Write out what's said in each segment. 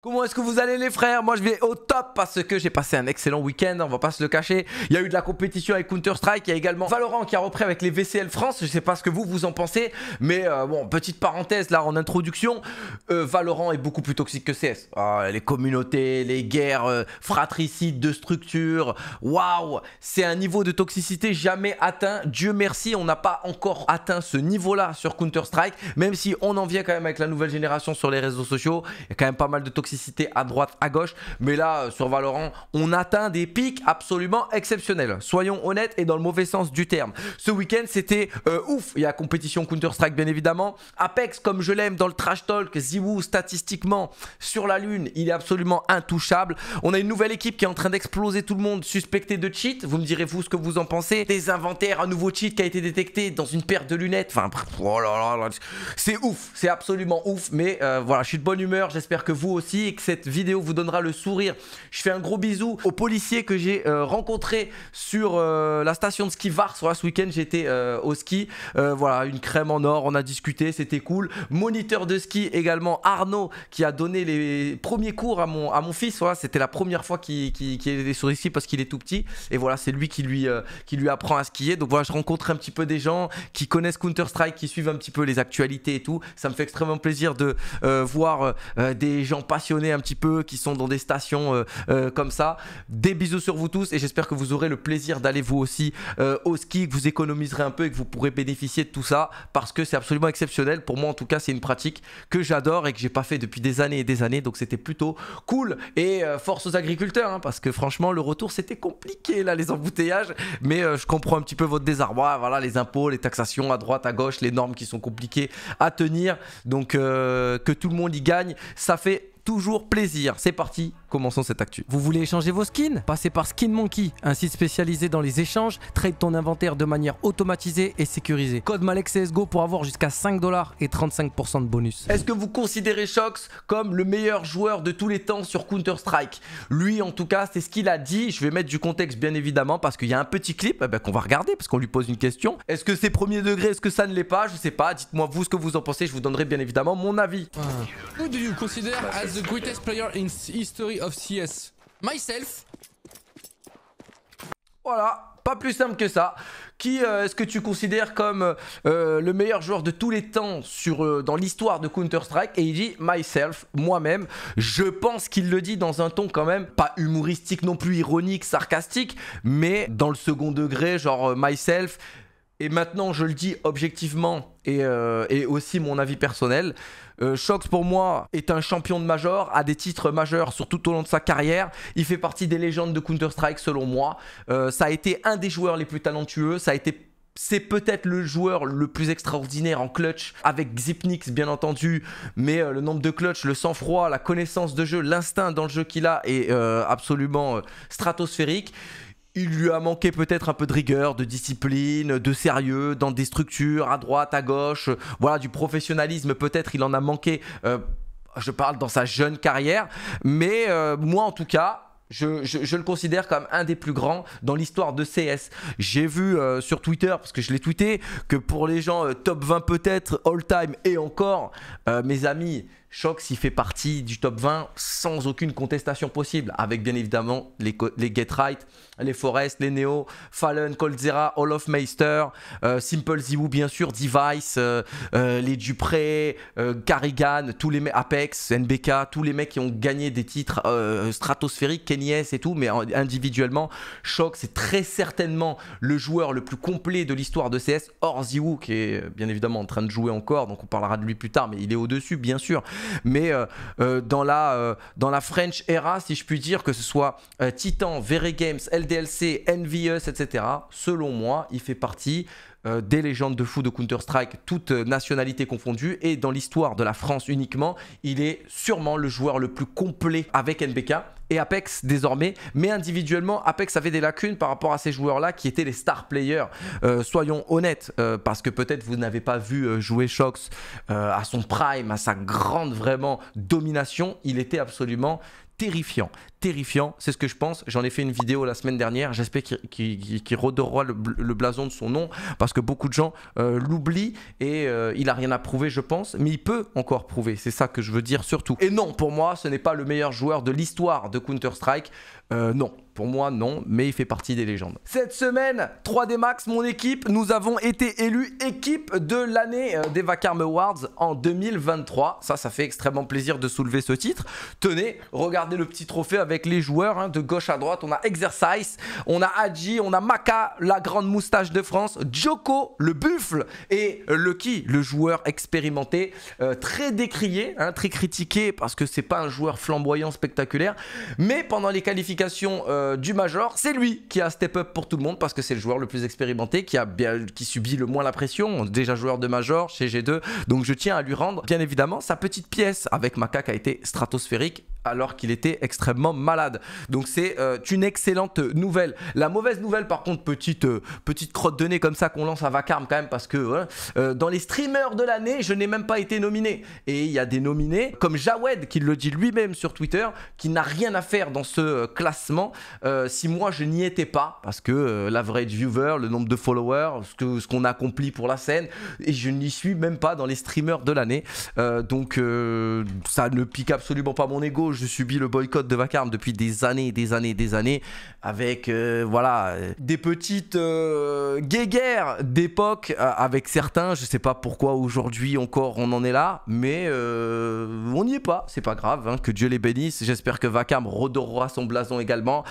Comment est-ce que vous allez les frères Moi je vais au top parce que j'ai passé un excellent week-end, on va pas se le cacher. Il y a eu de la compétition avec Counter-Strike, il y a également Valorant qui a repris avec les VCL France, je sais pas ce que vous vous en pensez, mais euh, bon, petite parenthèse là en introduction, euh, Valorant est beaucoup plus toxique que CS. Ah, les communautés, les guerres euh, fratricides de structure, waouh C'est un niveau de toxicité jamais atteint, Dieu merci, on n'a pas encore atteint ce niveau là sur Counter-Strike, même si on en vient quand même avec la nouvelle génération sur les réseaux sociaux, il y a quand même pas mal de toxicité à droite, à gauche. Mais là, euh, sur Valorant, on atteint des pics absolument exceptionnels. Soyons honnêtes et dans le mauvais sens du terme. Ce week-end, c'était euh, ouf. Il y a compétition Counter-Strike, bien évidemment. Apex, comme je l'aime, dans le trash talk. Ziwoo, statistiquement, sur la lune, il est absolument intouchable. On a une nouvelle équipe qui est en train d'exploser tout le monde, suspecté de cheat. Vous me direz, vous, ce que vous en pensez. Des inventaires, un nouveau cheat qui a été détecté dans une paire de lunettes. Enfin, oh c'est ouf. C'est absolument ouf. Mais euh, voilà, je suis de bonne humeur. J'espère que vous aussi et que cette vidéo vous donnera le sourire. Je fais un gros bisou aux policiers que j'ai rencontré euh, rencontrés sur euh, la station de ski VAR ce week-end, j'étais euh, au ski. voilà, une crème en or, on a discuté, c'était cool. Moniteur de ski également, Arnaud, qui a donné les premiers cours à mon, à mon fils. Voilà, c'était la première fois qu'il qu qu est sur ici parce qu'il est tout petit. Et voilà, c'est lui qui lui, qui lui apprend à skier. Donc voilà, je rencontre un petit peu des gens qui connaissent Counter-Strike, qui suivent un petit peu les actualités et tout. Ça me fait extrêmement plaisir de voir des gens passionnés un petit peu, qui sont dans des stations euh, euh, comme ça. Des bisous sur vous tous et j'espère que vous aurez le plaisir d'aller vous aussi euh, au ski, que vous économiserez un peu et que vous pourrez bénéficier de tout ça parce que c'est absolument exceptionnel. Pour moi en tout cas, c'est une pratique que j'adore et que j'ai pas fait depuis des années et des années. Donc c'était plutôt cool et force aux agriculteurs hein, parce que franchement le retour c'était compliqué là les embouteillages. Mais je comprends un petit peu votre désarroi. Voilà les impôts, les taxations à droite, à gauche, les normes qui sont compliquées à tenir. Donc que tout le monde y gagne, ça fait toujours plaisir. C'est parti commençons cette actu. Vous voulez échanger vos skins Passez par Skin Monkey, un site spécialisé dans les échanges, trade ton inventaire de manière automatisée et sécurisée. Code Malek pour avoir jusqu'à 5 dollars et 35% de bonus. Est-ce que vous considérez Shox comme le meilleur joueur de tous les temps sur Counter-Strike Lui en tout cas, c'est ce qu'il a dit. Je vais mettre du contexte bien évidemment parce qu'il y a un petit clip eh ben, qu'on va regarder parce qu'on lui pose une question. Est-ce que c'est premier degré Est-ce que ça ne l'est pas Je sais pas. Dites-moi vous ce que vous en pensez. Je vous donnerai bien évidemment mon avis. Who do as the greatest player in history of CS myself. Voilà, pas plus simple que ça. Qui euh, est-ce que tu considères comme euh, le meilleur joueur de tous les temps sur, euh, dans l'histoire de Counter-Strike Et il dit myself, moi-même. Je pense qu'il le dit dans un ton quand même pas humoristique non plus, ironique, sarcastique, mais dans le second degré, genre myself et maintenant je le dis objectivement et, euh, aussi mon avis personnel, euh, Shox pour moi est un champion de major, a des titres majeurs sur tout au long de sa carrière, il fait partie des légendes de Counter-Strike selon moi, euh, ça a été un des joueurs les plus talentueux, ça a été c'est peut-être le joueur le plus extraordinaire en clutch, avec Xipnix bien entendu, mais le nombre de clutch, le sang-froid, la connaissance de jeu, l'instinct dans le jeu qu'il a est absolument stratosphérique il lui a manqué peut-être un peu de rigueur, de discipline, de sérieux dans des structures à droite, à gauche, voilà, du professionnalisme peut-être, il en a manqué. Euh, je parle dans sa jeune carrière, mais euh, moi en tout cas, je, le considère comme un des plus grands dans l'histoire de CS. J'ai vu euh, sur Twitter, parce que je l'ai tweeté, que pour les gens euh, top 20 peut-être, all time et encore, euh, mes amis, Shox il fait partie du top 20 sans aucune contestation possible, avec bien évidemment les, les Get Right, les Forest, les Neo, Fallen, Coldzera, All of Meister, Simple Ziwu bien sûr, Device, les Dupré, Carrigan, tous les Apex, NBK, tous les mecs qui ont gagné des titres stratosphériques, et tout, mais individuellement, Shock, c'est très certainement le joueur le plus complet de l'histoire de CS, hors Ziwu, qui est euh, bien évidemment en train de jouer encore, donc on parlera de lui plus tard, mais il est au-dessus, bien sûr. Mais euh, euh, dans, la, dans la French era, si je puis dire, que ce soit Titan, Very Games, LDLC, Envious, etc., selon moi, il fait partie euh, des légendes de fou de Counter-Strike, toutes nationalités confondues, et dans l'histoire de la France uniquement, il est sûrement le joueur le plus complet avec NBK et Apex désormais, mais individuellement, Apex avait des lacunes par rapport à ces joueurs-là qui étaient les star players. Euh, soyons honnêtes, euh, parce que peut-être vous n'avez pas vu jouer Shox à son prime, à sa grande vraiment domination, il était absolument terrifiant, terrifiant, c'est ce que je pense. J'en ai fait une vidéo la semaine dernière, j'espère qu'il qu redorera le, blason de son nom, parce que beaucoup de gens euh, l'oublient et euh, il n'a rien à prouver, je pense, mais il peut encore prouver, c'est ça que je veux dire surtout. Et non, pour moi, ce n'est pas le meilleur joueur de l'histoire de Counter-Strike, euh, non, pour moi, non, mais il fait partie des légendes. Cette semaine, 3D Max, mon équipe, nous avons été élus équipe de l'année des Vacarme Awards en 2023. Ça, ça fait extrêmement plaisir de soulever ce titre. Tenez, regardez le petit trophée avec avec les joueurs hein, de gauche à droite. On a Exercise, on a Adji, on a Maka, la grande moustache de France, Joko, le buffle, et euh, Lucky, le joueur expérimenté, euh, très décrié, hein, très critiqué parce que c'est pas un joueur flamboyant, spectaculaire. Mais pendant les qualifications euh, du Major, c'est lui qui a step up pour tout le monde parce que c'est le joueur le plus expérimenté qui, a bien, qui subit le moins la pression. Déjà joueur de Major chez G2, donc je tiens à lui rendre bien évidemment sa petite pièce avec Maka qui a été stratosphérique alors qu'il était extrêmement malade. Donc c'est euh, une excellente nouvelle. La mauvaise nouvelle par contre, petite, euh, petite crotte de nez comme ça qu'on lance à vacarme quand même parce que euh, dans les streamers de l'année, je n'ai même pas été nominé. Et il y a des nominés comme Jawed qui le dit lui-même sur Twitter, qui n'a rien à faire dans ce classement. si moi je n'y étais pas, parce que l'average viewer, le nombre de followers, ce qu'on ce qu'on accomplit pour la scène, et je n'y suis même pas dans les streamers de l'année. donc ça ne pique absolument pas mon ego, je subis le boycott de vacarme depuis des années, des années, des années, avec euh, voilà euh, des petites euh, guéguerres d'époque avec certains. Je sais pas pourquoi aujourd'hui encore on en est là, mais on n'y est pas. C'est pas grave. Hein. que Dieu les bénisse. J'espère que Vacam redorera son blason également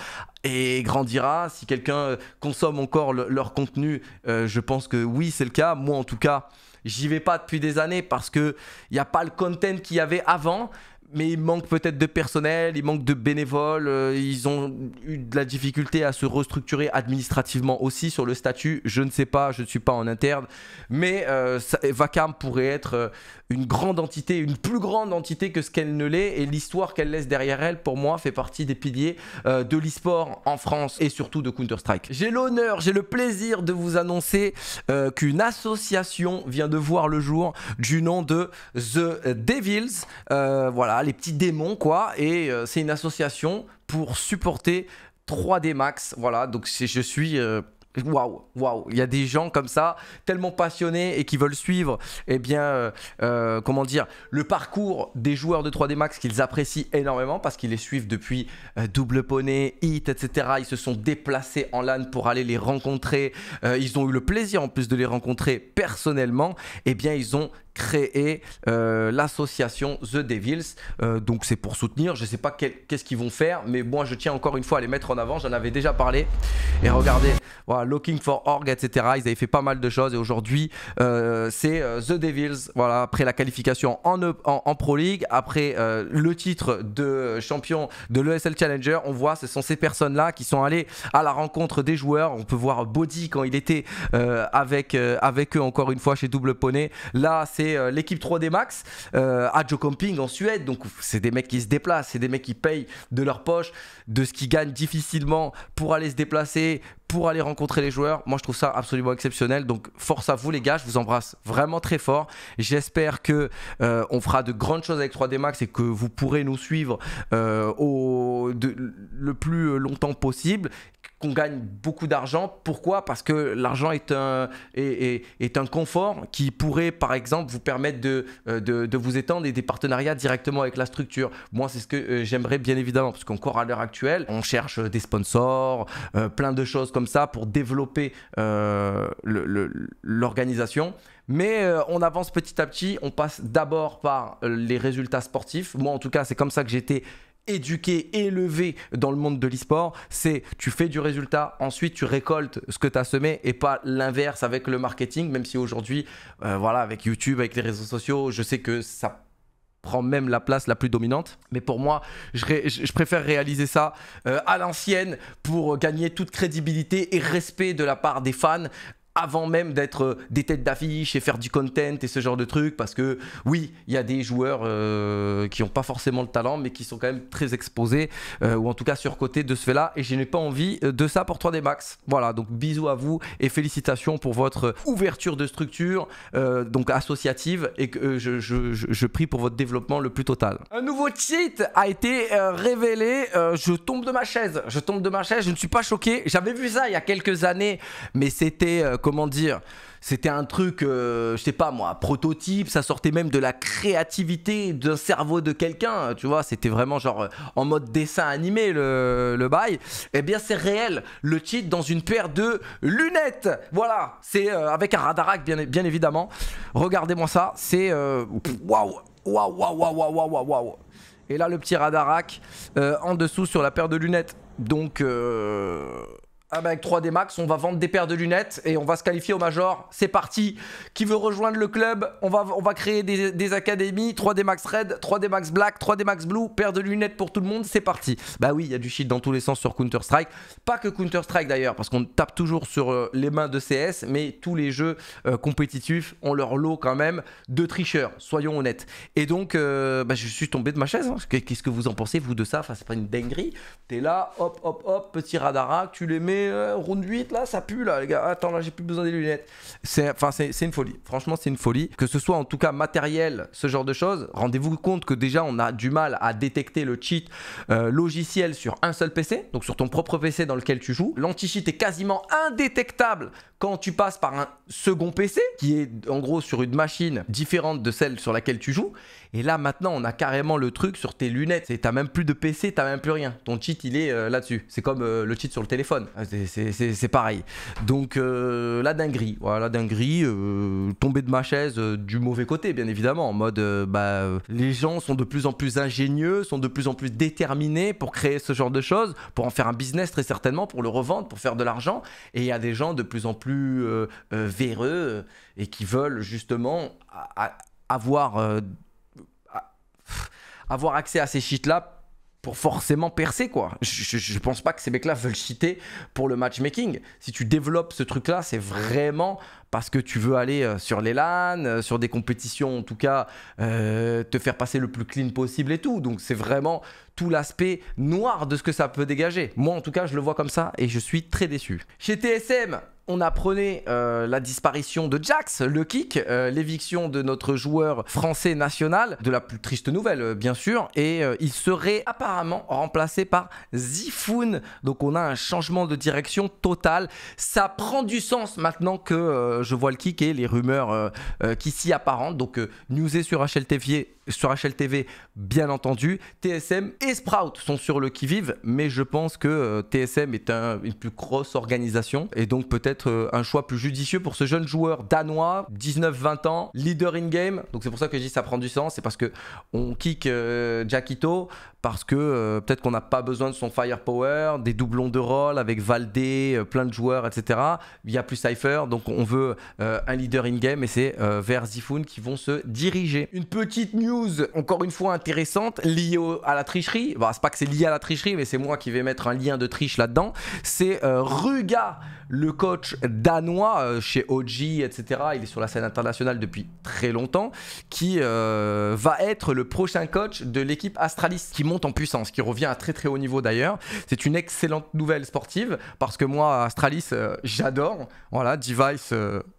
et grandira. Si quelqu'un consomme encore leur contenu, je pense que oui, c'est le cas. Moi, en tout cas. J'y vais pas depuis des années parce qu'il n'y a pas le content qu'il y avait avant mais il manque peut-être de personnel, il manque de bénévoles, euh, ils ont eu de la difficulté à se restructurer administrativement aussi sur le statut. Je ne sais pas, je ne suis pas en interne, mais euh, ça, Vacarme pourrait être euh, une grande entité, une plus grande entité que ce qu'elle ne l'est. Et l'histoire qu'elle laisse derrière elle, pour moi, fait partie des piliers euh, de l'e-sport en France et surtout de Counter-Strike. J'ai l'honneur, j'ai le plaisir de vous annoncer euh, qu'une association vient de voir le jour du nom de The Devils. Euh, voilà, les petits démons, quoi. Et c'est une association pour supporter 3D Max. Voilà, donc je suis... Waouh, waouh, il y a des gens comme ça, tellement passionnés et qui veulent suivre, eh bien, euh, euh, comment dire, le parcours des joueurs de 3D Max qu'ils apprécient énormément parce qu'ils les suivent depuis euh, Double Poney, Hit, etc. Ils se sont déplacés en LAN pour aller les rencontrer. ils ont eu le plaisir en plus de les rencontrer personnellement. Eh bien, ils ont Créer euh, l'association The Devils. Euh, donc c'est pour soutenir, je ne sais pas qu'est-ce qu'ils vont faire, mais moi je tiens encore une fois à les mettre en avant, j'en avais déjà parlé. Et regardez, voilà, Looking for Org, etc. Ils avaient fait pas mal de choses et aujourd'hui euh, c'est The Devils, voilà, après la qualification en, Pro League, après le titre de champion de l'ESL Challenger, on voit ce sont ces personnes-là qui sont allées à la rencontre des joueurs. On peut voir Body quand il était avec, avec eux encore une fois chez Double Poney. Là c'est euh, l'équipe 3D Max euh, à Camping en Suède. Donc c'est des mecs qui se déplacent, c'est des mecs qui payent de leur poche, de ce qu'ils gagnent difficilement pour aller se déplacer, pour aller rencontrer les joueurs. Moi, je trouve ça absolument exceptionnel. Donc, force à vous, les gars. Je vous embrasse vraiment très fort. J'espère que euh, on fera de grandes choses avec 3D Max et que vous pourrez nous suivre euh, au, le plus longtemps possible qu'on gagne beaucoup d'argent. Pourquoi Parce que l'argent est un, est, un confort qui pourrait, par exemple, vous permettre euh, de, de, vous étendre et des partenariats directement avec la structure. Moi, c'est ce que j'aimerais bien évidemment, parce qu'encore à l'heure actuelle, on cherche des sponsors, plein de choses ça pour développer euh, l'organisation. Mais euh, on avance petit à petit, on passe d'abord par euh, les résultats sportifs. Moi en tout cas c'est comme ça que j'étais éduqué, élevé dans le monde de l'e-sport, c'est tu fais du résultat, ensuite tu récoltes ce que tu as semé et pas l'inverse avec le marketing, même si aujourd'hui, voilà, avec YouTube, avec les réseaux sociaux, je sais que ça prend même la place la plus dominante. Mais pour moi, je, préfère réaliser ça euh, à l'ancienne pour gagner toute crédibilité et respect de la part des fans avant même d'être euh, des têtes d'affiche et faire du content et ce genre de truc parce que oui, il y a des joueurs euh, qui n'ont pas forcément le talent mais qui sont quand même très exposés euh, ou en tout cas surcotés de ce fait-là et je n'ai pas envie de ça pour 3D Max. Voilà, donc bisous à vous et félicitations pour votre ouverture de structure donc associative et que je, je, prie pour votre développement le plus total. Un nouveau cheat a été révélé, je tombe de ma chaise, je tombe de ma chaise, je ne suis pas choqué, j'avais vu ça il y a quelques années mais c'était comment dire, c'était un truc, euh, je sais pas moi, prototype, ça sortait même de la créativité d'un cerveau de quelqu'un, tu vois, c'était vraiment genre euh, en mode dessin animé le, bail, eh bien c'est réel, le cheat dans une paire de lunettes, voilà, c'est euh, avec un radarac bien, bien évidemment, regardez-moi ça, c'est, waouh, waouh, waouh, waouh, waouh, waouh, et là le petit radarac en dessous sur la paire de lunettes, donc... Ah bah, avec 3D Max, on va vendre des paires de lunettes et on va se qualifier au Major. C'est parti. Qui veut rejoindre le club on va, on va créer des, académies. 3D Max Red, 3D Max Black, 3D Max Blue, paires de lunettes pour tout le monde. C'est parti. Bah oui, il y a du shit dans tous les sens sur Counter-Strike. Pas que Counter-Strike d'ailleurs, parce qu'on tape toujours sur euh, les mains de CS, mais tous les jeux euh, compétitifs ont leur lot quand même de tricheurs, soyons honnêtes. Et donc, euh, bah, je suis tombé de ma chaise. Hein. Qu'est-ce que vous en pensez, vous, de ça Enfin, c'est pas une dinguerie. T'es là, hop, hop, hop, petit radara, tu les mets euh, round 8 là, ça pue là les gars. Attends là, j'ai plus besoin des lunettes. C'est enfin c'est une folie. Franchement, c'est une folie. Que ce soit en tout cas matériel, ce genre de choses, rendez-vous compte que déjà on a du mal à détecter le cheat euh, logiciel sur un seul PC, donc sur ton propre PC dans lequel tu joues. L'anti-cheat est quasiment indétectable quand tu passes par un second PC qui est en gros sur une machine différente de celle sur laquelle tu joues et là, maintenant, on a carrément le truc sur tes lunettes. T'as même plus de PC, t'as même plus rien. Ton cheat, il est euh, là-dessus. C'est comme euh, le cheat sur le téléphone. Ah, c'est pareil. Donc, euh, la dinguerie. Voilà, la dinguerie. tomber de ma chaise du mauvais côté, bien évidemment. En mode, bah, les gens sont de plus en plus ingénieux, sont de plus en plus déterminés pour créer ce genre de choses, pour en faire un business très certainement, pour le revendre, pour faire de l'argent. Et il y a des gens de plus en plus véreux et qui veulent justement avoir avoir accès à ces shit-là pour forcément percer quoi. Je, pense pas que ces mecs-là veulent cheater pour le matchmaking. Si tu développes ce truc-là, c'est vraiment parce que tu veux aller euh, sur les LAN, euh, sur des compétitions en tout cas, euh, te faire passer le plus clean possible et tout. Donc c'est vraiment tout l'aspect noir de ce que ça peut dégager. Moi en tout cas je le vois comme ça et je suis très déçu. Chez TSM, on apprenait la disparition de Jax, le kick, l'éviction de notre joueur français national, de la plus triste nouvelle bien sûr, et il serait apparemment remplacé par Zifun. Donc on a un changement de direction total. Ça prend du sens maintenant que euh, je vois le kick et les rumeurs euh, euh, qui s'y apparentent. Donc, news newsé sur Rachel sur HLTV, bien entendu. TSM et Sprout sont sur le qui-vive, mais je pense que euh, TSM est une plus grosse organisation et donc peut-être euh, un choix plus judicieux pour ce jeune joueur danois, 19-20 ans, leader in-game. Donc c'est pour ça que je dis ça prend du sens, c'est parce que on kick euh, Jackito, parce que peut-être qu'on n'a pas besoin de son firepower, des doublons de rôle avec Valdé, plein de joueurs, etc. Il y a plus Cypher, donc on veut un leader in-game et c'est vers Zifun qui vont se diriger. Une petite news encore une fois intéressante, liée à la tricherie. Bah, c'est pas que c'est lié à la tricherie, mais c'est moi qui vais mettre un lien de triche là-dedans. C'est euh, Ruga, le coach danois euh, chez OG, etc. Il est sur la scène internationale depuis très longtemps, qui euh, va être le prochain coach de l'équipe Astralis, qui monte en puissance, qui revient à très très haut niveau d'ailleurs. C'est une excellente nouvelle sportive, parce que moi, Astralis, j'adore. Voilà, Device,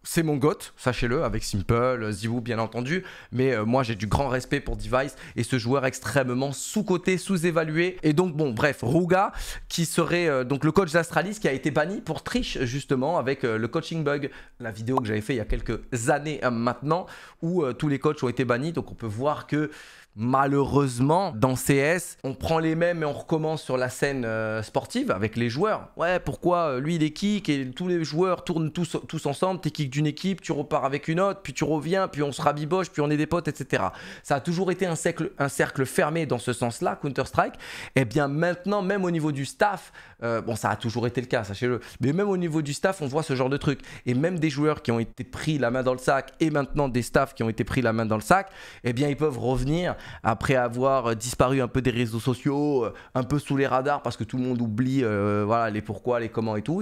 c'est mon goth, sachez-le, avec Simple, ZywOo bien entendu. Mais moi, j'ai du grand respect pour Device et ce joueur extrêmement sous-coté, sous-évalué. Et donc bon, bref, Ruga qui serait euh, donc le coach d'Astralis qui a été banni pour triche justement avec euh, le coaching bug, la vidéo que j'avais fait il y a quelques années euh, maintenant où tous les coachs ont été bannis. Donc on peut voir que Malheureusement, dans CS, on prend les mêmes et on recommence sur la scène euh, sportive avec les joueurs. Ouais, pourquoi euh, lui il est kick et tous les joueurs tournent tous, tous ensemble, t'es kick d'une équipe, tu repars avec une autre, puis tu reviens, puis on se rabiboche, puis on est des potes, etc. Ça a toujours été un cercle, un cercle fermé dans ce sens-là, Counter-Strike. Et eh bien maintenant, même au niveau du staff, euh, bon, ça a toujours été le cas, sachez-le, mais même au niveau du staff, on voit ce genre de truc. Et même des joueurs qui ont été pris la main dans le sac et maintenant des staffs qui ont été pris la main dans le sac, eh bien ils peuvent revenir après avoir euh, disparu un peu des réseaux sociaux, euh, un peu sous les radars parce que tout le monde oublie euh, voilà, les pourquoi, les comment et tout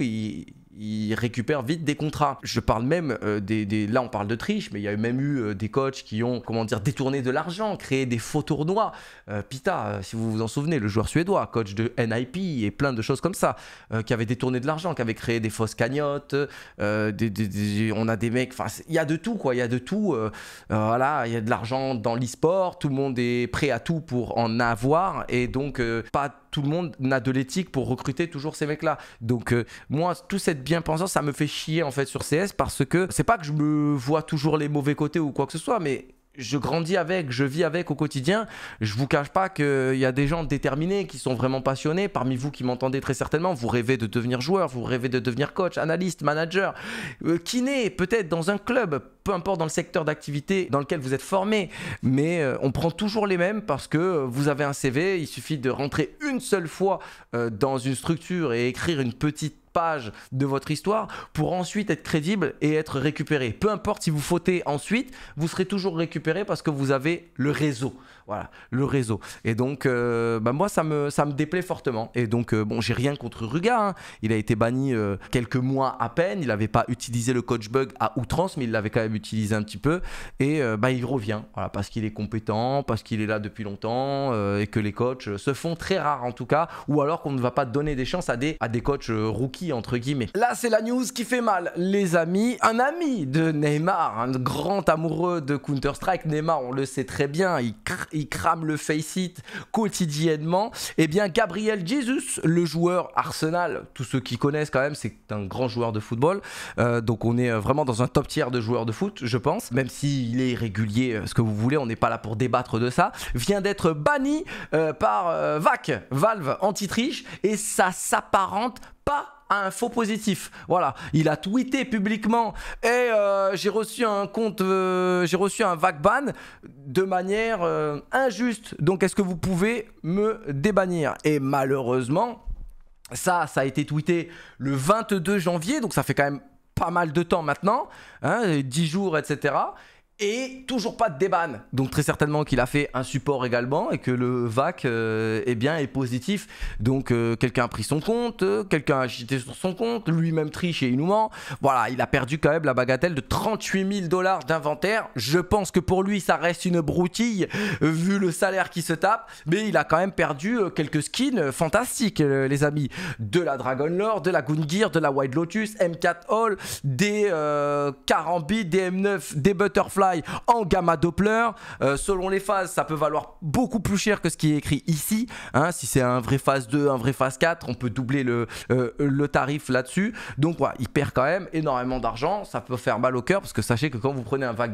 ils récupèrent vite des contrats. Je parle même euh, des, Là, on parle de triche, mais il y a même eu euh, des coachs qui ont, comment dire, détourné de l'argent, créé des faux tournois. Euh, Pita, si vous vous en souvenez, le joueur suédois, coach de NIP et plein de choses comme ça, qui avait détourné de l'argent, qui avait créé des fausses cagnottes. on a des mecs... Enfin, il y a de tout, quoi. Il y a de tout. voilà, il y a de l'argent dans l'e-sport. Tout le monde est prêt à tout pour en avoir. Et donc, pas tout le monde n'a de l'éthique pour recruter toujours ces mecs-là. Donc euh, moi, tout cette bien-pensance, ça me fait chier en fait sur CS parce que c'est pas que je me vois toujours les mauvais côtés ou quoi que ce soit, mais je grandis avec, je vis avec au quotidien. Je vous cache pas qu'il y a des gens déterminés qui sont vraiment passionnés. Parmi vous qui m'entendez très certainement, vous rêvez de devenir joueur, vous rêvez de devenir coach, analyste, manager, euh, kiné, peut-être dans un club, peu importe dans le secteur d'activité dans lequel vous êtes formé. Mais euh, on prend toujours les mêmes parce que euh, vous avez un CV, il suffit de rentrer une seule fois dans une structure et écrire une petite de votre histoire pour ensuite être crédible et être récupéré. Peu importe si vous fautez ensuite, vous serez toujours récupéré parce que vous avez le réseau. Voilà, le réseau. Et donc, euh, bah, moi, ça me, ça me déplaît fortement. Et donc, euh, bon, j'ai rien contre Ruga. Hein. Il a été banni euh, quelques mois à peine. Il n'avait pas utilisé le coach bug à outrance, mais il l'avait quand même utilisé un petit peu. Et bah, il revient. Voilà, parce qu'il est compétent, parce qu'il est là depuis longtemps et que les coachs se font très rares en tout cas. Ou alors qu'on ne va pas donner des chances à des, à des coachs rookies, entre guillemets. Là, c'est la news qui fait mal, les amis. Un ami de Neymar, un grand amoureux de Counter-Strike. Neymar, on le sait très bien, il, il crame le face it quotidiennement. Eh bien, Gabriel Jesus, le joueur Arsenal, tous ceux qui connaissent quand même, c'est un grand joueur de football. Euh, donc, on est euh, vraiment dans un top tiers de joueurs de foot, je pense. Même s'il est régulier, euh, ce que vous voulez, on n'est pas là pour débattre de ça. Vient d'être banni par VAC, Valve Antitriche et ça s'apparente pas un faux positif. Voilà, il a tweeté publiquement et eh, euh, j'ai reçu un compte, euh, j'ai reçu un ban de manière euh, injuste. Donc est-ce que vous pouvez me débannir Et malheureusement, ça, ça a été tweeté le 22 janvier, donc ça fait quand même pas mal de temps maintenant, 10 hein, jours, etc et toujours pas de déban. Donc très certainement qu'il a fait un support également et que le VAC euh, eh est bien, et positif. Donc euh, quelqu'un a pris son compte, euh, quelqu'un a agité sur son compte, lui-même triche et il nous ment. Voilà, il a perdu quand même la bagatelle de 38 000 dollars d'inventaire. Je pense que pour lui, ça reste une broutille vu le salaire qui se tape. Mais il a quand même perdu quelques skins fantastiques, les amis. De la Dragon Lord, de la Gear, de la White Lotus, M4 Hall, des Carambit, des M9, des Butterfly en gamma Doppler. Euh, selon les phases, ça peut valoir beaucoup plus cher que ce qui est écrit ici. Hein. si c'est un vrai phase 2, un vrai phase 4, on peut doubler le, euh, le tarif là-dessus. Donc voilà, il perd quand même énormément d'argent. Ça peut faire mal au cœur parce que sachez que quand vous prenez un ban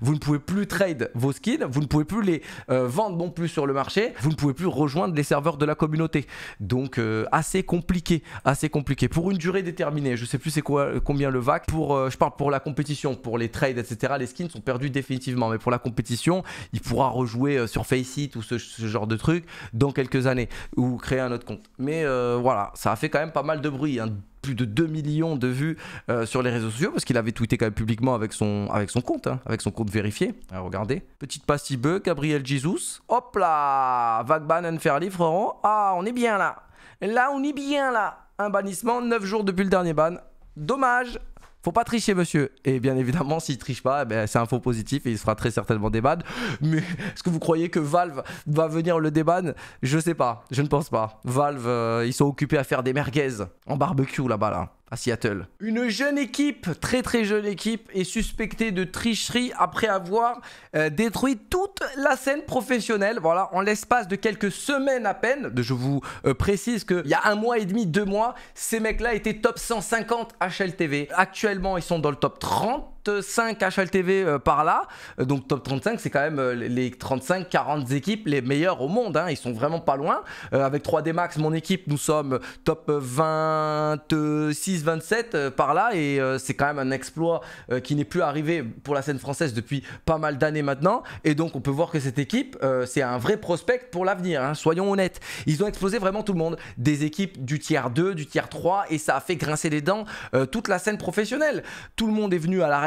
vous ne pouvez plus trade vos skins, vous ne pouvez plus les euh, vendre non plus sur le marché, vous ne pouvez plus rejoindre les serveurs de la communauté. Donc assez compliqué, assez compliqué. Pour une durée déterminée, je sais plus c'est quoi combien le VAC. Pour, je parle pour la compétition, pour les trades, etc. Les skins sont perdu définitivement. Mais pour la compétition, il pourra rejouer euh, sur Faceit ou ce, genre de truc dans quelques années ou créer un autre compte. Mais euh, voilà, ça a fait quand même pas mal de bruit. Hein. plus de 2 millions de vues euh, sur les réseaux sociaux parce qu'il avait tweeté quand même publiquement avec son, avec son compte, hein, avec son compte vérifié. Ah, regardez. Petite pastille Gabriel Jesus. Hop là Vagban faire Fairly, frérot. Ah, on est bien là. Là, on est bien là. Un bannissement, 9 jours depuis le dernier ban. Dommage faut pas tricher, monsieur. Et bien évidemment, s'il triche pas, eh ben, c'est un faux positif et il sera très certainement déban. Mais est-ce que vous croyez que Valve va venir le déban Je sais pas. Je ne pense pas. Valve, euh, ils sont occupés à faire des merguez en barbecue là-bas, là à Seattle. Une jeune équipe, très très jeune équipe, est suspectée de tricherie après avoir euh, détruit toute la scène professionnelle. Voilà, en l'espace de quelques semaines à peine, je vous euh, précise qu'il y a un mois et demi, deux mois, ces mecs-là étaient top 150 HLTV. Actuellement, ils sont dans le top 30 35 HLTV euh, par là. Euh, donc top 35, c'est quand même euh, les 35-40 équipes les meilleures au monde. Hein. Ils sont vraiment pas loin. avec 3D Max, mon équipe, nous sommes top 26-27 par là. Et c'est quand même un exploit qui n'est plus arrivé pour la scène française depuis pas mal d'années maintenant. Et donc on peut voir que cette équipe, c'est un vrai prospect pour l'avenir. Hein. Soyons honnêtes. Ils ont explosé vraiment tout le monde. Des équipes du tiers 2, du tiers 3. Et ça a fait grincer les dents toute la scène professionnelle. Tout le monde est venu à la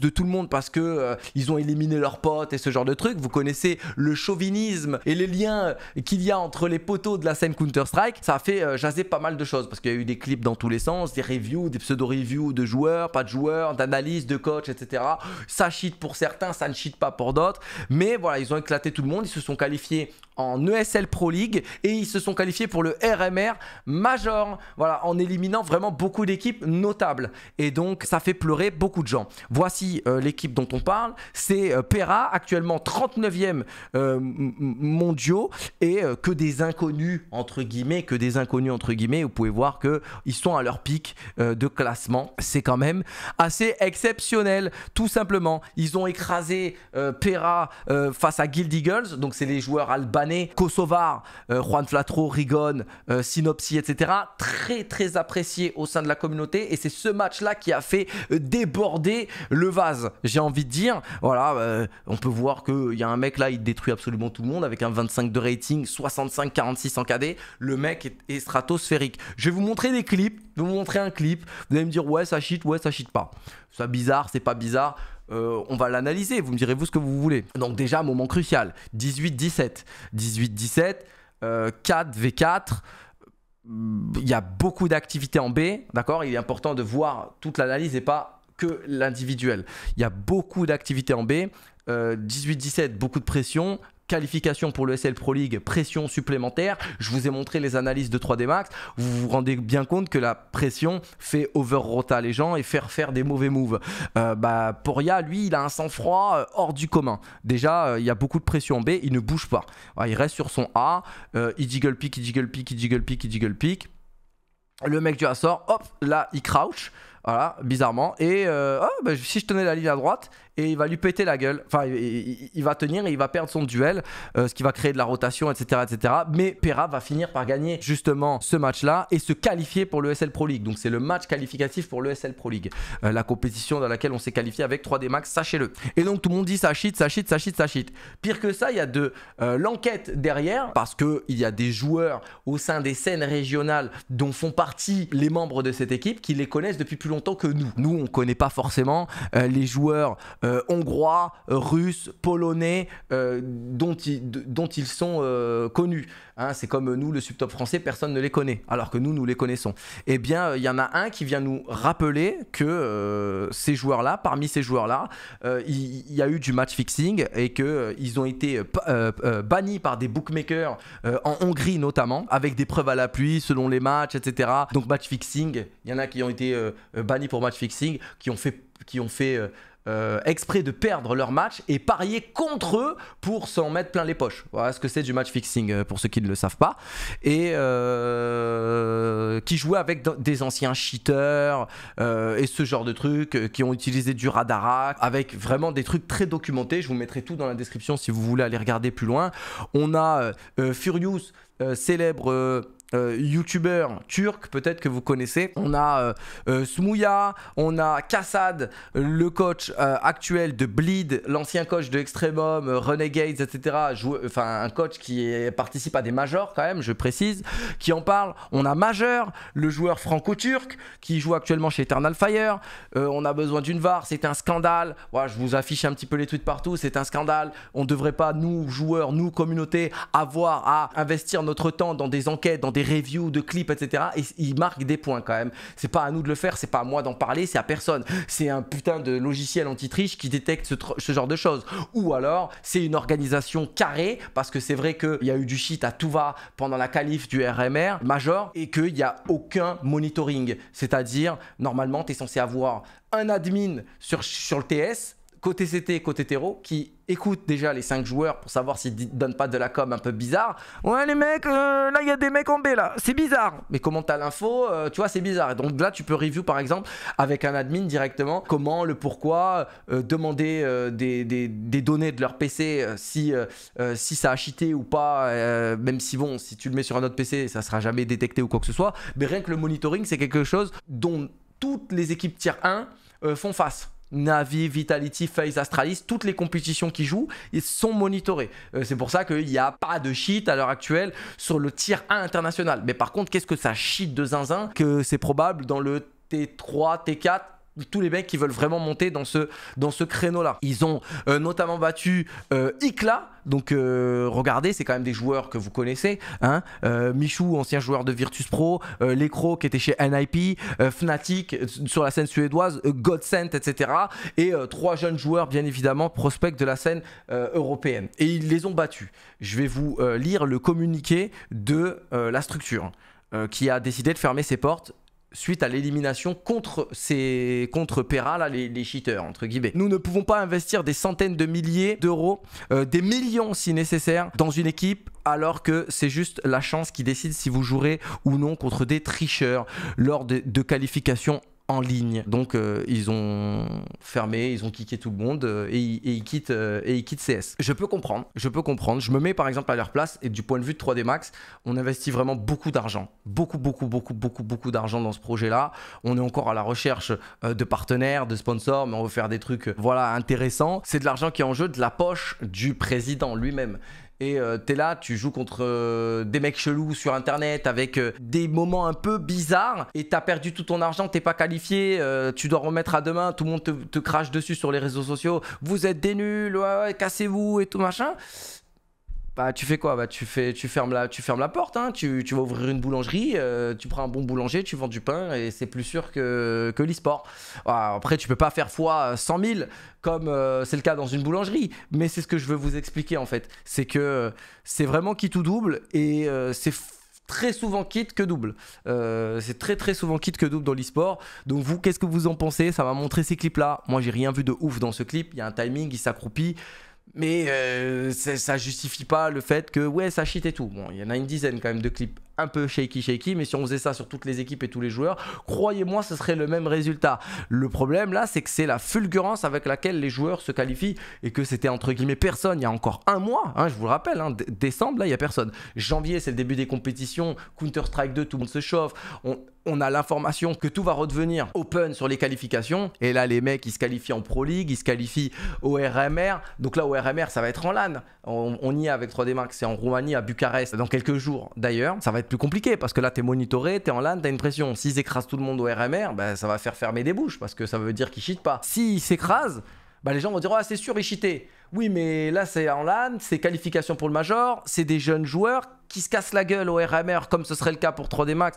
de tout le monde parce que euh, ils ont éliminé leurs potes et ce genre de truc. Vous connaissez le chauvinisme et les liens euh, qu'il y a entre les poteaux de la scène Counter-Strike. Ça a fait euh, jaser pas mal de choses parce qu'il y a eu des clips dans tous les sens, des reviews, des pseudo-reviews de joueurs, pas de joueurs, d'analyses, de coachs, etc. Ça cheat pour certains, ça ne cheat pas pour d'autres. Mais voilà, ils ont éclaté tout le monde. Ils se sont qualifiés en ESL Pro League et ils se sont qualifiés pour le RMR Major. Voilà, en éliminant vraiment beaucoup d'équipes notables. Et donc, ça fait pleurer beaucoup de gens. Voici euh, l'équipe dont on parle. C'est euh, Pera, actuellement 39e euh, mondiaux, et que des inconnus, entre guillemets, que des inconnus, entre guillemets. Vous pouvez voir qu'ils sont à leur pic de classement. C'est quand même assez exceptionnel, tout simplement. Ils ont écrasé Pera face à Guild Eagles, donc c'est les joueurs albanais, kosovars, Juan Flatro, Rigon, Synopsy, etc. Très, très appréciés au sein de la communauté, et c'est ce match-là qui a fait déborder le vase, j'ai envie de dire, voilà, euh, on peut voir qu'il y a un mec là, il détruit absolument tout le monde avec un 25 de rating, 65-46 en KD. Le mec est, stratosphérique. Je vais vous montrer des clips, vous montrer un clip. Vous allez me dire, ouais, ça cheat, ouais, ça cheat pas. Ça bizarre, c'est pas bizarre. Euh, on va l'analyser, vous me direz vous ce que vous voulez. Donc déjà, moment crucial, 18-17. 18-17, 4v4 il y a beaucoup d'activités en B, d'accord Il est important de voir toute l'analyse et pas que l'individuel. Il y a beaucoup d'activités en B. 18-17, euh, beaucoup de pression. Qualification pour le SL Pro League, pression supplémentaire. Je vous ai montré les analyses de 3D Max. Vous vous rendez bien compte que la pression fait overrota les gens et faire faire des mauvais moves. Euh, bah, Poria, lui, il a un sang-froid euh, hors du commun. Déjà, euh, il y a beaucoup de pression en B, il ne bouge pas. il reste sur son A. il jiggle pick, il jiggle pick, il jiggle pick, il jiggle pick. Le mec du Assort, hop, là, il crouche voilà, bizarrement. Et euh, oh, bah, si je tenais la ligne à droite, et il va lui péter la gueule. Enfin, il, va tenir et il va perdre son duel, euh, ce qui va créer de la rotation, etc. etc. Mais Pera va finir par gagner justement ce match-là et se qualifier pour l'ESL Pro League. Donc c'est le match qualificatif pour l'ESL Pro League. Euh, la compétition dans laquelle on s'est qualifié avec 3D Max, sachez-le. Et donc tout le monde dit ça cheat, ça cheat, ça cheat, ça cheat. Pire que ça, il y a de l'enquête derrière parce qu'il y a des joueurs au sein des scènes régionales dont font partie les membres de cette équipe qui les connaissent depuis plus longtemps longtemps que nous. Nous, on ne connaît pas forcément euh, les joueurs euh, hongrois, euh, russes, polonais dont, ils, dont ils sont connus. Hein. c'est comme nous, le subtop français, personne ne les connaît, alors que nous, nous les connaissons. Eh bien, il y en a un qui vient nous rappeler que ces joueurs-là, parmi ces joueurs-là, il y, a eu du match fixing et qu'ils ils ont été bannis par des bookmakers en Hongrie notamment, avec des preuves à l'appui selon les matchs, etc. Donc match fixing, il y en a qui ont été bannis pour match fixing, qui ont fait, qui ont fait euh, euh, exprès de perdre leur match et parier contre eux pour s'en mettre plein les poches. Voilà ce que c'est du match fixing euh, pour ceux qui ne le savent pas. Et qui jouaient avec des anciens cheaters et ce genre de trucs, qui ont utilisé du radar avec vraiment des trucs très documentés. Je vous mettrai tout dans la description si vous voulez aller regarder plus loin. On a Furious, célèbre euh, youtubeur turc, peut-être que vous connaissez. On a euh, euh, Smouya, on a Kassad, le coach actuel de Bleed, l'ancien coach de Extremum, Renegades, etc. Enfin, un coach qui participe à des majors quand même, je précise, qui en parle. On a Majeur, le joueur franco-turc, qui joue actuellement chez Eternal Fire. on a besoin d'une VAR, c'est un scandale. moi je vous affiche un petit peu les tweets partout, c'est un scandale. On ne devrait pas, nous, joueurs, nous, communauté, avoir à investir notre temps dans des enquêtes, dans des reviews de clips, etc. Et il marque des points quand même. C'est pas à nous de le faire, c'est pas à moi d'en parler, c'est à personne. C'est un putain de logiciel anti-triche qui détecte ce, genre de choses. Ou alors, c'est une organisation carrée, parce que c'est vrai qu'il y a eu du shit à tout va pendant la qualif du RMR major et qu'il n'y a aucun monitoring. C'est-à-dire, normalement, tu es censé avoir un admin sur le TS côté CT, côté terreau, qui écoutent déjà les 5 joueurs pour savoir s'ils donnent pas de la com un peu bizarre. Ouais les mecs, euh, là il y a des mecs en B là, c'est bizarre. Mais comment tu as l'info, euh, tu vois, c'est bizarre. Et donc là tu peux review par exemple avec un admin directement comment, le pourquoi, euh, demander des, des, données de leur PC si, si ça a cheaté ou pas, même si bon, si tu le mets sur un autre PC, ça sera jamais détecté ou quoi que ce soit. Mais rien que le monitoring, c'est quelque chose dont toutes les équipes tier 1 font face. Navi, Vitality, Face Astralis, toutes les compétitions qui jouent, ils sont monitorés. Euh, c'est pour ça qu'il n'y a pas de cheat à l'heure actuelle sur le tir 1 international. Mais par contre, qu'est-ce que ça cheat de zinzin Que c'est probable dans le T3, T4 tous les mecs qui veulent vraiment monter dans ce, dans ce créneau-là. Ils ont euh, notamment battu Icla euh, Ikla, donc euh, regardez, c'est quand même des joueurs que vous connaissez. Hein. Michou, ancien joueur de Virtus Pro, Lekro qui était chez NIP, Fnatic sur la scène suédoise, Godsent, etc. Et trois jeunes joueurs, bien évidemment, prospects de la scène européenne. Et ils les ont battus. Je vais vous lire le communiqué de la structure qui a décidé de fermer ses portes suite à l'élimination contre ces contre Pera là les, cheaters entre guillemets. Nous ne pouvons pas investir des centaines de milliers d'euros, euh, des millions si nécessaire dans une équipe alors que c'est juste la chance qui décide si vous jouerez ou non contre des tricheurs lors de, de qualifications en ligne. Donc euh, ils ont fermé, ils ont kické tout le monde euh, et, ils quittent, euh, et ils quittent CS. Je peux comprendre, je peux comprendre. Je me mets par exemple à leur place et du point de vue de 3D Max, on investit vraiment beaucoup d'argent. Beaucoup, beaucoup, beaucoup, beaucoup, beaucoup d'argent dans ce projet-là. On est encore à la recherche de partenaires, de sponsors, mais on veut faire des trucs voilà, intéressants. C'est de l'argent qui est en jeu de la poche du président lui-même. Et euh, t'es là, tu joues contre euh, des mecs chelous sur internet avec euh, des moments un peu bizarres et t'as perdu tout ton argent, t'es pas qualifié, tu dois remettre à demain, tout le monde te, crache dessus sur les réseaux sociaux, vous êtes des nuls, cassez-vous et tout machin. Bah, tu fais quoi Bah, tu fais, tu fermes la, tu fermes la porte. Hein. Tu, vas ouvrir une boulangerie. Euh, tu prends un bon boulanger. Tu vends du pain et c'est plus sûr que, que l'e-sport. Ah, après, tu peux pas faire fois 100 euh, 000 comme euh, c'est le cas dans une boulangerie. Mais c'est ce que je veux vous expliquer en fait. C'est que c'est vraiment qui ou double et c'est très souvent quitte que double. c'est très très souvent quitte que double dans l'e-sport. Donc vous, qu'est-ce que vous en pensez Ça m'a montré ces clips-là. Moi, j'ai rien vu de ouf dans ce clip. Il y a un timing, il s'accroupit. Mais euh, ça justifie pas le fait que, ouais, ça shit et tout. Bon, il y en a une dizaine quand même de clips un peu shaky shaky, mais si on faisait ça sur toutes les équipes et tous les joueurs, croyez-moi, ce serait le même résultat. Le problème là, c'est que c'est la fulgurance avec laquelle les joueurs se qualifient et que c'était entre guillemets personne il y a encore un mois, hein, je vous le rappelle, hein, décembre là, il n'y a personne. Janvier, c'est le début des compétitions, Counter-Strike 2, tout le monde se chauffe, on, a l'information que tout va redevenir open sur les qualifications. Et là, les mecs, ils se qualifient en Pro League, ils se qualifient au RMR. Donc là, au RMR, ça va être en LAN. On, on y est avec 3D Max, c'est en Roumanie, à Bucarest, dans quelques jours d'ailleurs. Ça va plus compliqué parce que là, tu es monitoré, tu es en LAN, tu as une pression. S'ils écrasent tout le monde au RMR, bah, ben, ça va faire fermer des bouches parce que ça veut dire qu'ils cheatent pas. S'ils s'écrasent, bah, les gens vont dire, c'est sûr, ils cheataient. Oui, mais là, c'est en LAN, c'est qualification pour le Major, c'est des jeunes joueurs qui se cassent la gueule au RMR, comme ce serait le cas pour 3D Max.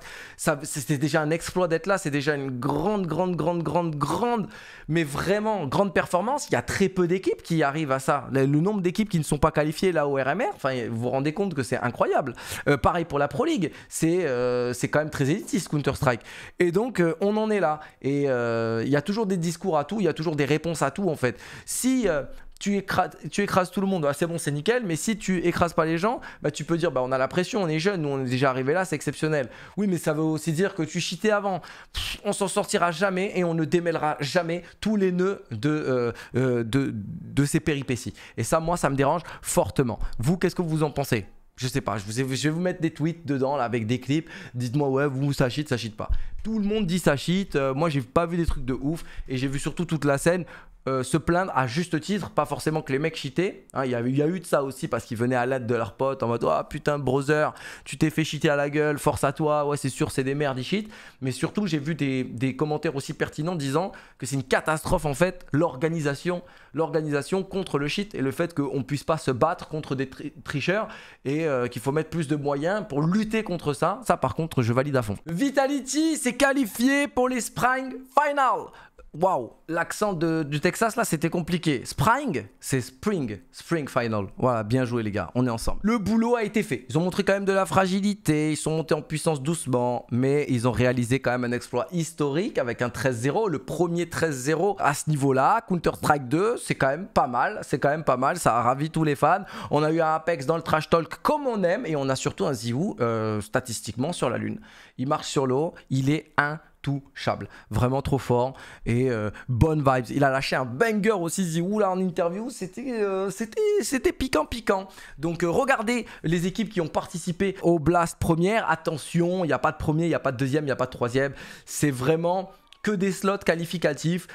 C'était déjà un exploit d'être là, c'est déjà une grande, grande, grande, grande, grande, mais vraiment grande performance. Il y a très peu d'équipes qui arrivent à ça. Le, nombre d'équipes qui ne sont pas qualifiées là au RMR, enfin, vous vous rendez compte que c'est incroyable. Euh, pareil pour la Pro League, euh, c'est quand même très élitiste Counter-Strike. Et donc, euh, on en est là. Et il y a toujours des discours à tout, il y a toujours des réponses à tout, en fait. Si tu écrases, tout le monde, ah, c'est bon, c'est nickel, mais si tu écrases pas les gens, bah, tu peux dire bah, on a la pression, on est jeune, on est déjà arrivé là, c'est exceptionnel. Oui, mais ça veut aussi dire que tu chitais avant. on s'en sortira jamais et on ne démêlera jamais tous les nœuds euh, euh, de, de, ces péripéties. Et ça, moi, ça me dérange fortement. Vous, qu'est-ce que vous en pensez je sais pas, je, vous vais vous mettre des tweets dedans là, avec des clips. Dites-moi, ouais, vous, ça cheat, ça cheat pas. Tout le monde dit ça cheat. Moi, euh, moi, j'ai pas vu des trucs de ouf. Et j'ai vu surtout toute la scène euh, se plaindre à juste titre, pas forcément que les mecs chitaient. Hein. Il y, a eu de ça aussi parce qu'ils venaient à l'aide de leurs potes en mode Ah putain, brother, tu t'es fait chiter à la gueule, force à toi, ouais, c'est sûr, c'est des merdes, ils cheat. Mais surtout, j'ai vu des, commentaires aussi pertinents disant que c'est une catastrophe en fait, l'organisation l'organisation contre le cheat et le fait qu'on puisse pas se battre contre des tricheurs et euh, qu'il faut mettre plus de moyens pour lutter contre ça. Ça, par contre, je valide à fond. Vitality s'est qualifié pour les Spring Final waouh, l'accent du Texas là, c'était compliqué. Spring, c'est Spring, Spring Final. Voilà, bien joué les gars, on est ensemble. Le boulot a été fait. Ils ont montré quand même de la fragilité, ils sont montés en puissance doucement, mais ils ont réalisé quand même un exploit historique avec un 13-0, le premier 13-0 à ce niveau-là. Counter-Strike 2, c'est quand même pas mal, c'est quand même pas mal, ça a ravi tous les fans. On a eu un Apex dans le trash talk comme on aime et on a surtout un Ziwoo euh, statistiquement sur la lune. Il marche sur l'eau, il est un intouchable. Vraiment trop fort et euh, bonne vibes. Il a lâché un banger aussi, Ziou, là en interview. Euh, c'était c'était piquant, piquant. Donc euh, regardez les équipes qui ont participé au Blast première. Attention, il n'y a pas de premier, il n'y a pas de deuxième, il n'y a pas de troisième. C'est vraiment que des slots qualificatifs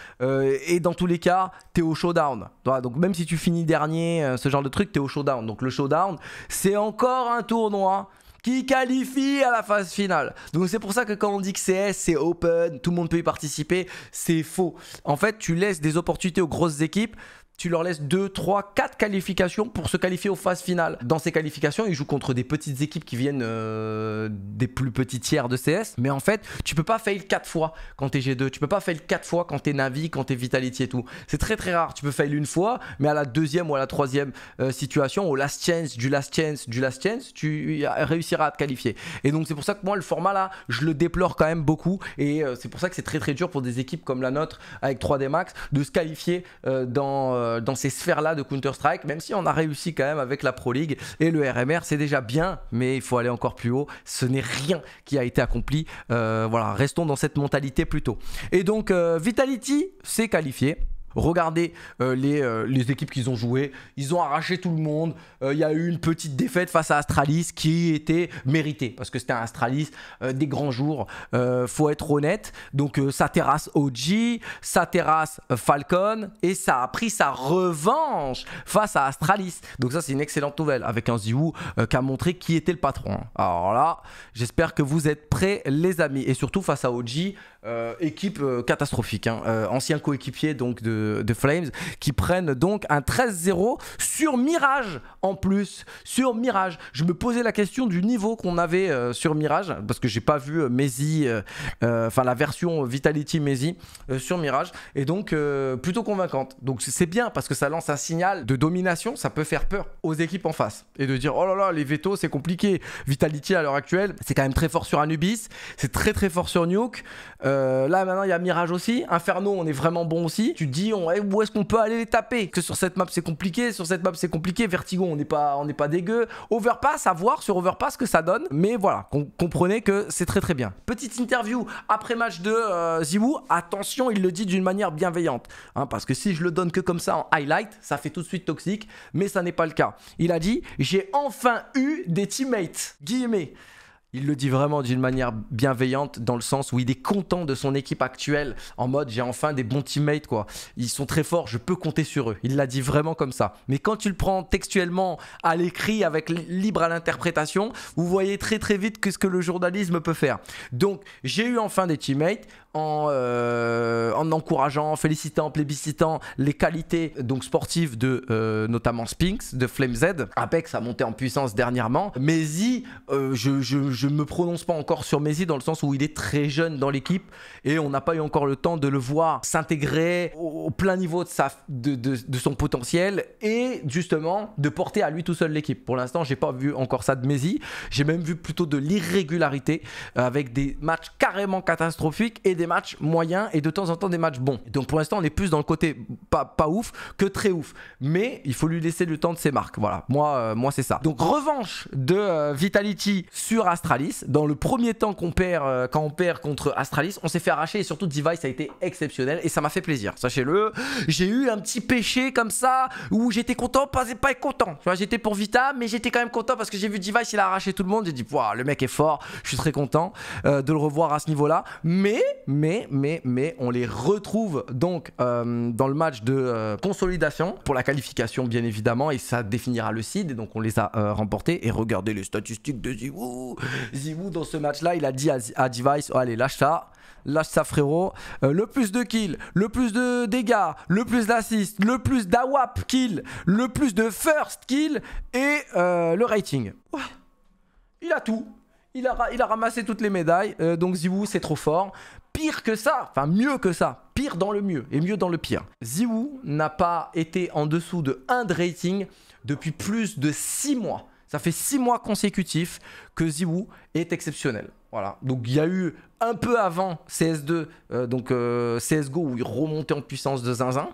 et dans tous les cas tu es au showdown donc même si tu finis dernier ce genre de truc t'es au showdown donc le showdown c'est encore un tournoi qui qualifie à la phase finale. Donc c'est pour ça que quand on dit que CS c'est open, tout le monde peut y participer, c'est faux. En fait, tu laisses des opportunités aux grosses équipes tu leur laisses 2, 3, 4 qualifications pour se qualifier aux phases finales. Dans ces qualifications, ils jouent contre des petites équipes qui viennent euh, des plus petits tiers de CS. Mais en fait, tu peux pas fail 4 fois quand t'es G2. Tu peux pas fail 4 fois quand t'es Navi, quand t'es Vitality et tout. C'est très très rare. Tu peux fail une fois, mais à la deuxième ou à la troisième euh, situation, au last chance, du last chance, du last chance, tu réussiras à te qualifier. Et donc c'est pour ça que moi, le format là, je le déplore quand même beaucoup. Et euh, c'est pour ça que c'est très très dur pour des équipes comme la nôtre, avec 3D Max, de se qualifier dans euh, dans ces sphères-là de Counter-Strike, même si on a réussi quand même avec la Pro League et le RMR, c'est déjà bien, mais il faut aller encore plus haut. Ce n'est rien qui a été accompli. Euh, voilà, restons dans cette mentalité plutôt. Et donc, euh, Vitality s'est qualifié. Regardez euh, euh, les, équipes qu'ils ont jouées. Ils ont arraché tout le monde. Euh, il y a eu une petite défaite face à Astralis qui était méritée parce que c'était un Astralis des grands jours. faut être honnête. Donc ça terrasse OG, ça terrasse Falcon et ça a pris sa revanche face à Astralis. Donc ça c'est une excellente nouvelle avec un Ziou qui a montré qui était le patron. Alors là, j'espère que vous êtes prêts les amis et surtout face à OG, équipe catastrophique, hein. ancien coéquipier donc de Flames qui prennent donc un 13-0 sur Mirage en plus. Sur Mirage. Je me posais la question du niveau qu'on avait euh, sur Mirage parce que j'ai pas vu euh, Maisy euh, enfin la version Vitality Maisy sur Mirage. Et donc plutôt convaincante. Donc c'est bien parce que ça lance un signal de domination. Ça peut faire peur aux équipes en face et de dire oh là là, les veto c'est compliqué. Vitality à l'heure actuelle, c'est quand même très fort sur Anubis, c'est très très fort sur Nuke. là maintenant, il y a Mirage aussi. Inferno, on est vraiment bon aussi. Tu dis, eh, où est-ce qu'on peut aller les taper Que sur cette map c'est compliqué, sur cette map c'est compliqué. Vertigo, on n'est pas, on n'est pas dégueu. Overpass, à voir sur Overpass que ça donne. Mais voilà, comprenez que c'est très très bien. Petite interview après match de euh, Attention, il le dit d'une manière bienveillante, hein, parce que si je le donne que comme ça en highlight, ça fait tout de suite toxique. Mais ça n'est pas le cas. Il a dit j'ai enfin eu des teammates. Guillemets il le dit vraiment d'une manière bienveillante dans le sens où il est content de son équipe actuelle en mode j'ai enfin des bons teammates quoi. Ils sont très forts, je peux compter sur eux. Il l'a dit vraiment comme ça. Mais quand tu le prends textuellement à l'écrit avec libre à l'interprétation, vous voyez très très vite que ce que le journalisme peut faire. Donc, j'ai eu enfin des teammates, en, euh, en encourageant, en félicitant, en plébiscitant les qualités donc sportives de euh, notamment Spinks, de Flame Z. Apex a monté en puissance dernièrement. Maisy, euh, je, ne me prononce pas encore sur Maisie dans le sens où il est très jeune dans l'équipe et on n'a pas eu encore le temps de le voir s'intégrer au, plein niveau de, sa, de, son potentiel et justement de porter à lui tout seul l'équipe. Pour l'instant, j'ai pas vu encore ça de Maisy. J'ai même vu plutôt de l'irrégularité avec des matchs carrément catastrophiques et des des matchs moyens et de temps en temps des matchs bons. Donc pour l'instant, on est plus dans le côté pas, pas ouf que très ouf. Mais il faut lui laisser le temps de ses marques. Voilà, moi, euh, moi c'est ça. Donc revanche de euh, Vitality sur Astralis. Dans le premier temps qu'on perd, euh, quand on perd contre Astralis, on s'est fait arracher et surtout Device a été exceptionnel et ça m'a fait plaisir. Sachez-le, j'ai eu un petit péché comme ça où j'étais content, pas, pas content. Tu vois, j'étais pour Vita, mais j'étais quand même content parce que j'ai vu Device, il a arraché tout le monde. J'ai dit, le mec est fort, je suis très content de le revoir à ce niveau-là. Mais, mais, mais, mais on les retrouve donc euh, dans le match de euh, consolidation pour la qualification, bien évidemment, et ça définira le seed. Et donc, on les a euh, remportés. Et regardez les statistiques de Ziwoo. Ziwu dans ce match-là, il a dit à, Device oh, Allez, lâche ça lâche ça frérot. le plus de kills, le plus de dégâts, le plus d'assists, le plus d'awap kills, le plus de first kill et le rating. Il a tout. Il a, il a ramassé toutes les médailles. donc Ziwoo, c'est trop fort pire que ça, enfin mieux que ça, pire dans le mieux et mieux dans le pire. Ziwoo n'a pas été en dessous de 1 rating depuis plus de 6 mois. Ça fait 6 mois consécutifs que Ziwoo est exceptionnel. Voilà. Donc il y a eu un peu avant CS2, euh, donc euh, CSGO où il remontait en puissance de zinzin.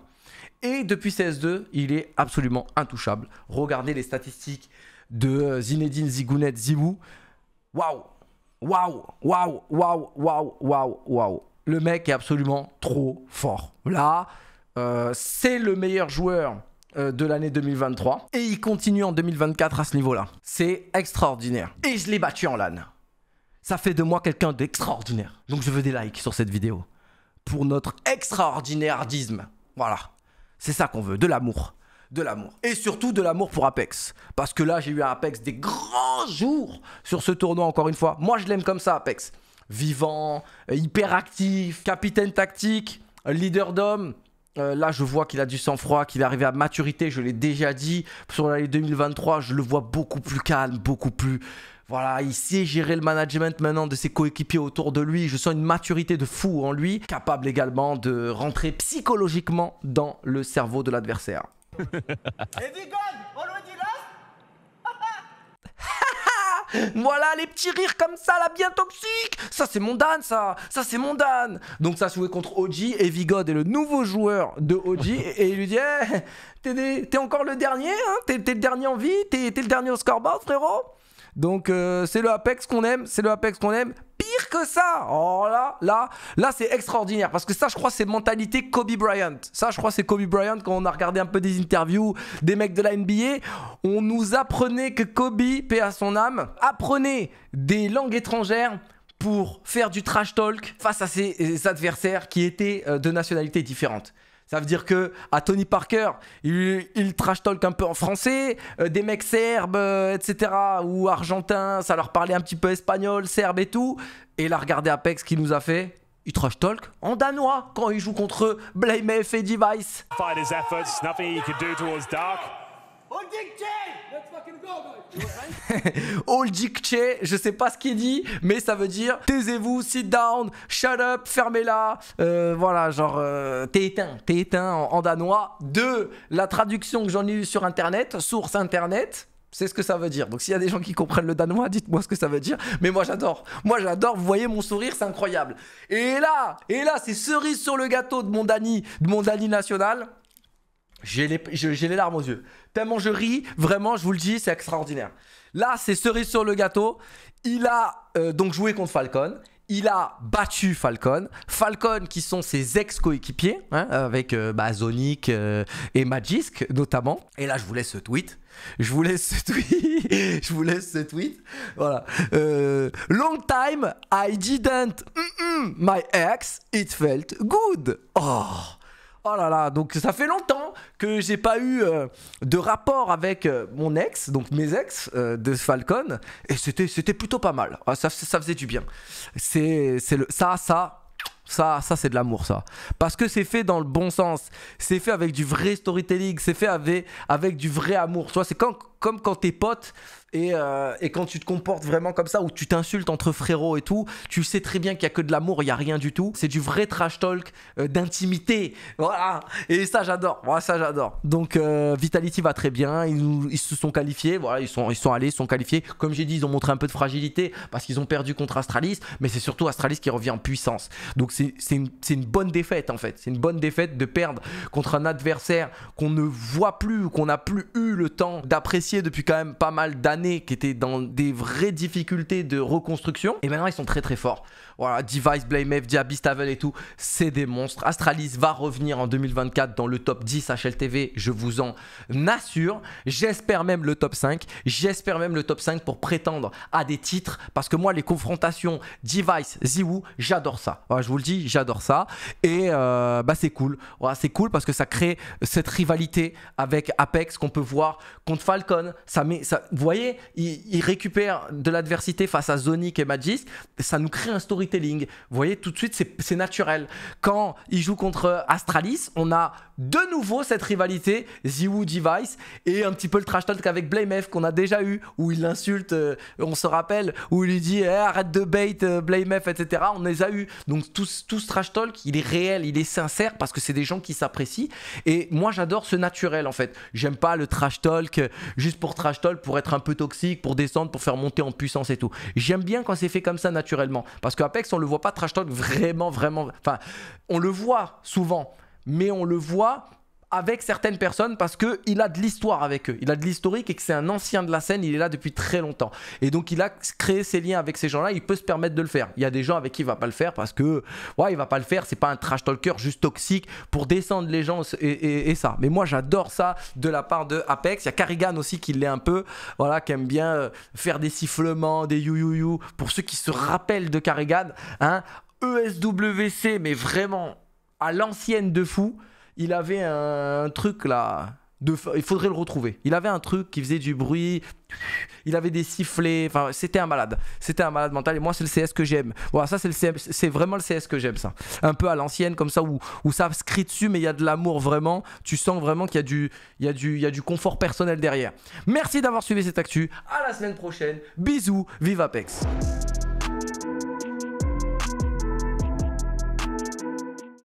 Et depuis CS2, il est absolument intouchable. Regardez les statistiques de euh, Zinedine Zigounet Ziwu. Waouh Waouh, waouh, waouh, waouh, waouh, waouh. Le mec est absolument trop fort. Là, euh, c'est le meilleur joueur euh, de l'année 2023 et il continue en 2024 à ce niveau-là. C'est extraordinaire. Et je l'ai battu en LAN. Ça fait de moi quelqu'un d'extraordinaire. Donc je veux des likes sur cette vidéo pour notre extraordinardisme. Voilà. C'est ça qu'on veut, de l'amour de l'amour. Et surtout de l'amour pour Apex. Parce que là, j'ai eu à Apex des grands jours sur ce tournoi, encore une fois. Moi, je l'aime comme ça, Apex. Vivant, euh, hyperactif, capitaine tactique, leader d'homme. Euh, là, je vois qu'il a du sang-froid, qu'il est arrivé à maturité, je l'ai déjà dit. Sur l'année 2023, je le vois beaucoup plus calme, beaucoup plus... Voilà, il sait gérer le management maintenant de ses coéquipiers autour de lui. Je sens une maturité de fou en lui, capable également de rentrer psychologiquement dans le cerveau de l'adversaire. Voilà les petits rires comme ça, la bien toxique Ça c'est mon Dan ça Ça c'est mon Dan Donc ça se jouait contre OG, et Vigod est le nouveau joueur de OG et, il lui dit eh, t'es encore le dernier, hein t'es le dernier en vie, t'es le dernier au scoreboard frérot donc euh, c'est le Apex qu'on aime, c'est le Apex qu'on aime que ça. Oh là, là, là, c'est extraordinaire. Parce que ça, je crois, c'est mentalité Kobe Bryant. Ça, je crois, c'est Kobe Bryant quand on a regardé un peu des interviews des mecs de la NBA. On nous apprenait que Kobe, paix à son âme, apprenait des langues étrangères pour faire du trash talk face à ses euh, adversaires qui étaient euh, de nationalités différentes. Ça veut dire que à Tony Parker, il, trash talk un peu en français, euh, des mecs serbes, euh, etc. ou argentins, ça leur parlait un petit peu espagnol, serbe et tout. Et là, regardez Apex qui nous a fait. Il trash talk en danois quand il joue contre Blame F et Device. Fight efforts, Dark. Let's fucking go, All djikche, je sais pas ce qu'il dit, mais ça veut dire taisez-vous, sit down, shut up, fermez-la. Euh, voilà, genre euh, t'es éteint, t'es éteint en, danois. De la traduction que j'en ai eue sur internet, source internet, c'est ce que ça veut dire. Donc s'il y a des gens qui comprennent le danois, dites-moi ce que ça veut dire. Mais moi j'adore. Moi j'adore. Vous voyez mon sourire, c'est incroyable. Et là, et là, c'est cerise sur le gâteau de mon Dani, de mon Dani national. J'ai les, larmes aux yeux. Tellement je ris, vraiment, je vous le dis, c'est extraordinaire. Là, c'est cerise sur le gâteau. Il a euh, donc joué contre Falcon. Il a battu Falcon. Falcon, qui sont ses ex-coéquipiers, hein, avec Zonic euh, bah, euh, et Magisk notamment. Et là, je vous laisse ce tweet. Je vous laisse ce tweet. je vous laisse ce tweet. Voilà. Long time I didn't my ex. It felt good. Oh. Oh là là, donc ça fait longtemps que j'ai pas eu euh, de rapport avec euh, mon ex, donc mes ex euh, de Falcon, et c'était c'était plutôt pas mal. Ah, ça, faisait du bien. C'est le ça ça ça, ça c'est de l'amour, ça. Parce que c'est fait dans le bon sens. C'est fait avec du vrai storytelling. C'est fait avec, avec du vrai amour. Tu vois, c'est comme quand tes potes, euh, et, quand tu te comportes vraiment comme ça, où tu t'insultes entre frérots et tout, tu sais très bien qu'il n'y a que de l'amour, il n'y a rien du tout. C'est du vrai trash talk euh, d'intimité. Voilà. Et ça, j'adore. Voilà, ça, j'adore. Donc, euh, Vitality va très bien. Ils, se sont qualifiés. Voilà, ils sont, ils sont allés, ils sont qualifiés. Comme j'ai dit, ils ont montré un peu de fragilité parce qu'ils ont perdu contre Astralis. Mais c'est surtout Astralis qui revient en puissance. Donc, c'est une, bonne défaite, en fait. C'est une bonne défaite de perdre contre un adversaire qu'on ne voit plus, qu'on n'a plus eu le temps d'apprécier depuis quand même pas mal d'années qui étaient dans des vraies difficultés de reconstruction. Et maintenant, ils sont très très forts. Voilà, Device, Blame F, et tout, c'est des monstres. Astralis va revenir en 2024 dans le top 10 HLTV, je vous en assure. J'espère même le top 5. J'espère même le top 5 pour prétendre à des titres. Parce que moi, les confrontations Device, Ziwoo, j'adore ça. je vous le dis, j'adore ça. Et euh, bah, c'est cool. Voilà, c'est cool parce que ça crée cette rivalité avec Apex qu'on peut voir contre Falcon. Ça met, ça, vous voyez, il, récupère de l'adversité face à Zonic et Magisk, ça nous crée un storytelling. Vous voyez, tout de suite, c'est naturel. Quand il joue contre Astralis, on a de nouveau cette rivalité Ziwoo Device et un petit peu le trash talk avec Blamef qu'on a déjà eu, où il l'insulte, euh, on se rappelle, où il lui dit eh, arrête de bait, euh, Blamef, etc. On les a eu. Donc tout, tout ce trash talk, il est réel, il est sincère parce que c'est des gens qui s'apprécient. Et moi, j'adore ce naturel en fait. J'aime pas le trash talk juste pour trash talk, pour être un peu Toxique, pour descendre, pour faire monter en puissance et tout. J'aime bien quand c'est fait comme ça naturellement. Parce qu'Apex, on le voit pas trash talk vraiment, vraiment. Enfin, on le voit souvent, mais on le voit avec certaines personnes parce qu'il a de l'histoire avec eux, il a de l'historique et que c'est un ancien de la scène, il est là depuis très longtemps. Et donc il a créé ses liens avec ces gens-là, il peut se permettre de le faire. Il y a des gens avec qui il va pas le faire parce que, ouais, il va pas le faire, c'est pas un trash talker juste toxique pour descendre les gens et, ça. Mais moi j'adore ça de la part de Apex. Il y a Carrigan aussi qui l'est un peu, voilà, qui aime bien euh, faire des sifflements, des you you you. Pour ceux qui se rappellent de Carrigan, hein, ESWC, mais vraiment à l'ancienne de fou il avait un truc là. De... Il faudrait le retrouver. Il avait un truc qui faisait du bruit. Il avait des sifflets. Enfin, c'était un malade. C'était un malade mental. Et moi, c'est le CS que j'aime. Voilà, ça, c'est le C'est vraiment le CS que j'aime, ça. Un peu à l'ancienne, comme ça, où, où ça se crie dessus, mais il y a de l'amour vraiment. Tu sens vraiment qu'il y a du, il y du, il y a du confort personnel derrière. Merci d'avoir suivi cette actu. À la semaine prochaine. Bisous. Vive Apex.